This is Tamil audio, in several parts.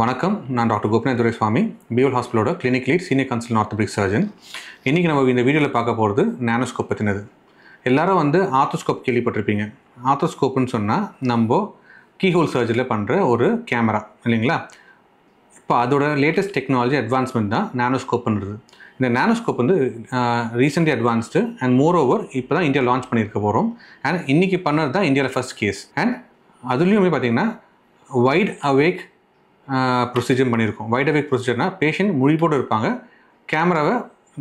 வணக்கம் நான் டாக்டர் கோபிநாத் துரைஸ்வாமி பியூல் ஹாஸ்பிட்டலோட clinic lead senior consultant orthopaedic surgeon இன்றைக்கி நம்ம இந்த வீடியோவில் பார்க்க போகிறது நானோஸ்கோப் பற்றினது எல்லாரும் வந்து ஆர்த்தோஸ்கோப் கேள்விப்பட்டிருப்பீங்க ஆர்த்தோஸ்கோப்புன்னு சொன்னால் நம்ம கீஹோல் சர்ஜரியில் பண்ணுற ஒரு கேமரா இல்லைங்களா இப்போ அதோட லேட்டஸ்ட் டெக்னாலஜி அட்வான்ஸ்மெண்ட் தான் நானோஸ்கோப்புன்றது இந்த நானோஸ்கோப் வந்து recently advanced and moreover இப்போ தான் இந்தியா லான்ச் பண்ணியிருக்க போகிறோம் அண்ட் இன்றைக்கி பண்ணது தான் இந்தியாவில் ஃபஸ்ட் கேஸ் அண்ட் அதுலேயுமே பார்த்திங்கன்னா வைட் அவேக் ப்ரொசீஜர் பண்ணியிருக்கோம் வைட் அவேக் ப்ரொசீஜர்னால் பேஷண்ட் முழிப்போடு இருப்பாங்க கேமராவை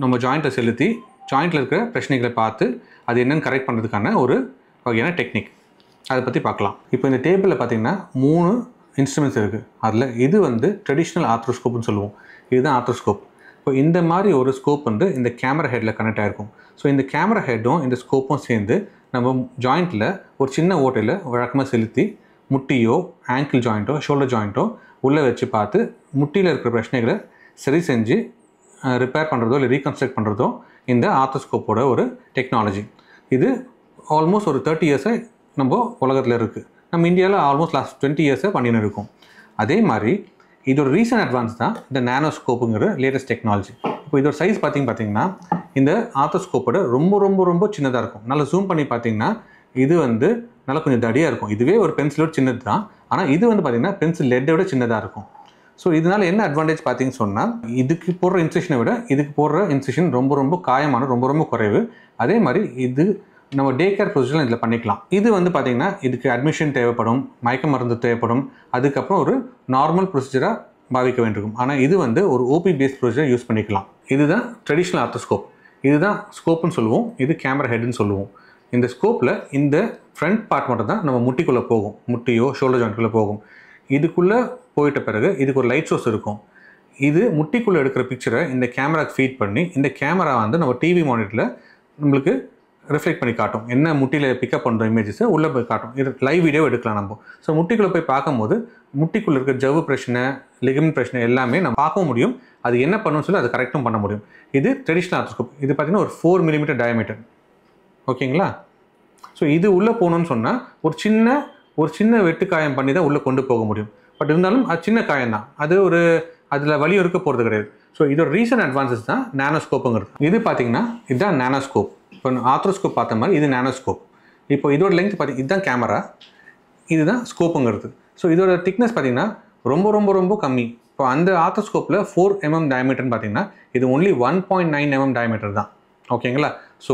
நம்ம ஜாயிண்ட்டில் செலுத்தி ஜாயிண்ட்டில் இருக்கிற பிரச்சனைகளை பார்த்து அது என்னென்னு கரெக்ட் பண்ணுறதுக்கான ஒரு வகையான டெக்னிக் அதை பற்றி பார்க்கலாம் இப்போ இந்த டேபிளில் பார்த்திங்கன்னா மூணு இன்ஸ்ட்ருமெண்ட்ஸ் இருக்குது அதில் இது வந்து ட்ரெடிஷ்னல் ஆத்ரோஸ்கோப்னு சொல்லுவோம் இதுதான் ஆத்ரோஸ்கோப் இப்போ இந்த மாதிரி ஒரு ஸ்கோப் வந்து இந்த கேமரா ஹெட்டில் கனெக்ட் ஆகிருக்கும் ஸோ இந்த கேமரா ஹெட்டும் இந்த ஸ்கோப்பும் சேர்ந்து நம்ம ஜாயிண்ட்டில் ஒரு சின்ன ஓட்டையில் வழக்கமாக செலுத்தி முட்டியோ ஆங்கிள் ஜாயிண்ட்டோ ஷோல்டர் ஜாயிண்ட்டோ உள்ளே வச்சு பார்த்து முட்டியில் இருக்கிற பிரச்சனைகளை சரி செஞ்சு ரிப்பேர் பண்ணுறதோ இல்லை ரீகன்ஸ்ட்ரக்ட் பண்ணுறதோ இந்த ஆர்த்தோஸ்கோப்போட ஒரு டெக்னாலஜி இது ஆல்மோஸ்ட் ஒரு தேர்ட்டி இயர்ஸை நம்ம உலகத்தில் இருக்குது நம்ம இந்தியாவில் ஆல்மோஸ்ட் லாஸ்ட் டுவெண்ட்டி இயர்ஸை பண்ணின்னு இருக்கோம் அதே மாதிரி இதோட ரீசன்ட் அட்வான்ஸ் தான் இந்த நேனோஸ்கோப்புங்கிற லேட்டஸ்ட் டெக்னாலஜி இப்போ இதோட சைஸ் பார்த்திங்க பார்த்தீங்கன்னா இந்த ஆர்த்தோஸ்கோப்போட ரொம்ப ரொம்ப ரொம்ப சின்னதாக இருக்கும் நல்லா ஜூம் பண்ணி பார்த்தீங்கன்னா இது வந்து நல்லா கொஞ்சம் தடியாக இருக்கும் இதுவே ஒரு பென்சிலோட சின்னது தான் ஆனால் இது வந்து பார்த்திங்கன்னா பென்சில் லெட்டை விட சின்னதாக இருக்கும் ஸோ இதனால் என்ன அட்வான்டேஜ் பார்த்தீங்கன்னு சொன்னால் இதுக்கு போடுற இன்செக்ஷனை விட இதுக்கு போடுற இன்செக்ஷன் ரொம்ப ரொம்ப காயமான ரொம்ப ரொம்ப குறைவு அதே மாதிரி இது நம்ம டே கேர் ப்ரொசீஜர் இதில் பண்ணிக்கலாம் இது வந்து பார்த்திங்கன்னா இதுக்கு அட்மிஷன் தேவைப்படும் மயக்க மருந்து தேவைப்படும் அதுக்கப்புறம் ஒரு நார்மல் ப்ரொசீஜராக பாதிக்க வேண்டியிருக்கும் ஆனால் இது வந்து ஒரு ஓபி பேஸ் ப்ரொசீஜர் யூஸ் பண்ணிக்கலாம் இதுதான் ட்ரெடிஷ்னல் ஆர்த்தோஸ்கோப் இதுதான் ஸ்கோப்னு சொல்லுவோம் இது கேமரா ஹெட்னு சொல்லுவோம் இந்த ஸ்கோப்பில் இந்த ஃப்ரண்ட் பார்ட் மட்டும் தான் நம்ம முட்டிக்குள்ளே போகும் முட்டியோ ஷோல்டர் ஜாயின்ட்குள்ளே போகும் இதுக்குள்ளே போயிட்ட பிறகு இதுக்கு ஒரு லைட் சோர்ஸ் இருக்கும் இது முட்டிக்குள்ளே எடுக்கிற பிக்சரை இந்த கேமராக்கு ஃபீட் பண்ணி இந்த கேமரா வந்து நம்ம டிவி மானிட்டரில் நம்மளுக்கு ரிஃப்ளெக்ட் பண்ணி காட்டும் என்ன முட்டியில் பிக்கப் பண்ணுற இமேஜஸை உள்ளே போய் காட்டும் இது லைவ் வீடியோ எடுக்கலாம் நம்ம ஸோ முட்டிக்குள்ளே போய் பார்க்கும்போது முட்டிக்குள்ளே இருக்கிற ஜவ்வு பிரச்சனை லிகமின் பிரச்சனை எல்லாமே நம்ம பார்க்க முடியும் அது என்ன பண்ணணும்னு சொல்லி அது கரெக்டும் பண்ண முடியும் இது ட்ரெடிஷ்னல் ஆர்த்தோஸ்கோப் இது பார்த்திங்கன்னா ஒரு ஃபோர் மில்லிமீட்டர் டயமீட்டர் ஓகேங்களா ஸோ இது உள்ளே போகணுன்னு சொன்னால் ஒரு சின்ன ஒரு சின்ன வெட்டு காயம் பண்ணி தான் உள்ளே கொண்டு போக முடியும் பட் இருந்தாலும் அது சின்ன காயம் தான் அது ஒரு அதில் வழி இருக்க போகிறது கிடையாது ஸோ இதோட ரீசன் அட்வான்சஸ் தான் நேனோஸ்கோப்புங்கிறது இது பார்த்திங்கன்னா இதுதான் நேனோஸ்கோப் இப்போ ஆத்ரோஸ்கோப் பார்த்த மாதிரி இது நேனோஸ்கோப் இப்போ இதோட லெங்க் பார்த்தி இதுதான் கேமரா இதுதான் ஸ்கோப்புங்கிறது ஸோ இதோட திக்னஸ் பார்த்திங்கன்னா ரொம்ப ரொம்ப ரொம்ப கம்மி இப்போ அந்த ஆத்தோஸ்கோப்பில் ஃபோர் எம்எம் டயமீட்டர்னு பார்த்தீங்கன்னா இது only one point nine MM diameter தான் ஓகேங்களா ஸோ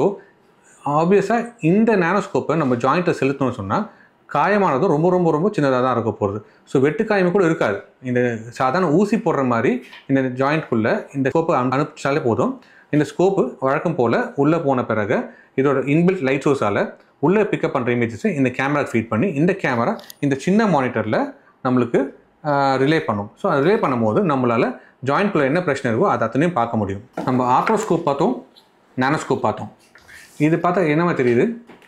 ஆப்வியஸாக இந்த நேனோஸ்கோப்பை நம்ம ஜாயிண்ட்டை செலுத்தணும்னு சொன்னால் காயமானதும் ரொம்ப ரொம்ப ரொம்ப சின்னதாக தான் இருக்க போகிறது ஸோ வெட்டு காயமே கூட இருக்காது இந்த சாதாரண ஊசி போடுற மாதிரி இந்த ஜாயிண்ட்குள்ளே இந்த ஸ்கோப்பை அனுப்பிச்சாலே போதும் இந்த ஸ்கோப்பு வழக்கம் போல் உள்ளே போன பிறகு இதோட இன்பில்ட் லைட் சோர்ஸால் உள்ளே பிக்கப் பண்ணுற இமேஜஸை இந்த கேமரா ஃபீட் பண்ணி இந்த கேமரா இந்த சின்ன மானிட்டரில் நம்மளுக்கு ரிலே பண்ணும் ஸோ அதை ரிலே பண்ணும்போது நம்மளால் ஜாயிண்ட்குள்ளே என்ன பிரச்சனை இருக்கோ அது அத்தனையும் பார்க்க முடியும் நம்ம ஆக்ரோஸ்கோப் பார்த்தோம் நேனோஸ்கோப் பார்த்தோம் இது பார்த்தா என்னவா தெரியுது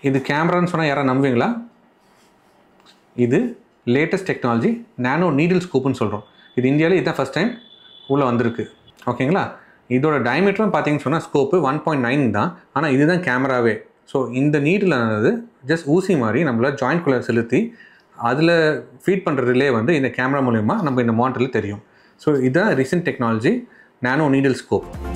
இது கேமரான்னு சொன்னால் யாராவது நம்புவீங்களா இது லேட்டஸ்ட் டெக்னாலஜி நானோ நீடில் ஸ்கூப்னு சொல்கிறோம் இது இந்தியாவில் இதுதான் ஃபஸ்ட் டைம் உள்ளே வந்திருக்கு ஓகேங்களா இதோட டயமீட்டரும் பார்த்தீங்கன்னு சொன்னால் ஸ்கோப்பு ஒன் பாயிண்ட் நைன் தான் ஆனால் இதுதான் கேமராவே ஸோ இந்த நீடில் ஆனது ஜஸ்ட் ஊசி மாதிரி நம்மளை ஜாயிண்ட் குள்ளே செலுத்தி அதில் ஃபீட் பண்ணுற ரிலே வந்து இந்த கேமரா மூலயமா நம்ம இந்த மானிட்டரில் தெரியும் ஸோ இதுதான் recent technology nano needle scope